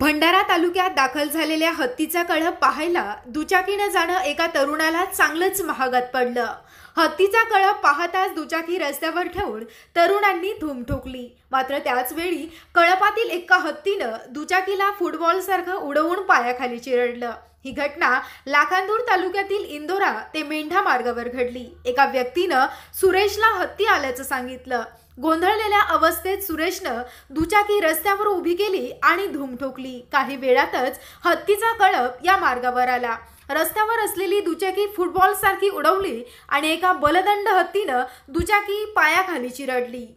भंडारा तालुक्यात दाखल झालेल्या हत्तीचा कळप पाहायला दुचाकीनं जाणं एका तरुणाला चांगलंच महागात पडलं हत्तीचा कळप पाहताच दुचाकी रस्त्यावर ठेवून तरुणांनी धूम ठोकली मात्र त्याचवेळी कळपातील एका हत्तीनं दुचाकीला फुटबॉलसारखं उडवून पायाखाली चिरडलं ही घटना लाखांदूर तालुक्यातील इंदोरा ते मेंढा मार्गावर घडली एका व्यक्तीनं सुरेशला हत्ती आल्याचं सांगितलं गोंधळलेल्या अवस्थेत सुरेशनं दुचाकी रस्त्यावर उभी केली आणि धूम ठोकली काही वेळातच हत्तीचा कळप या मार्गावर आला रस्त्यावर असलेली दुचाकी फुटबॉल सारखी उडवली आणि एका बलदंड हत्तीनं दुचाकी पायाखाली चिरडली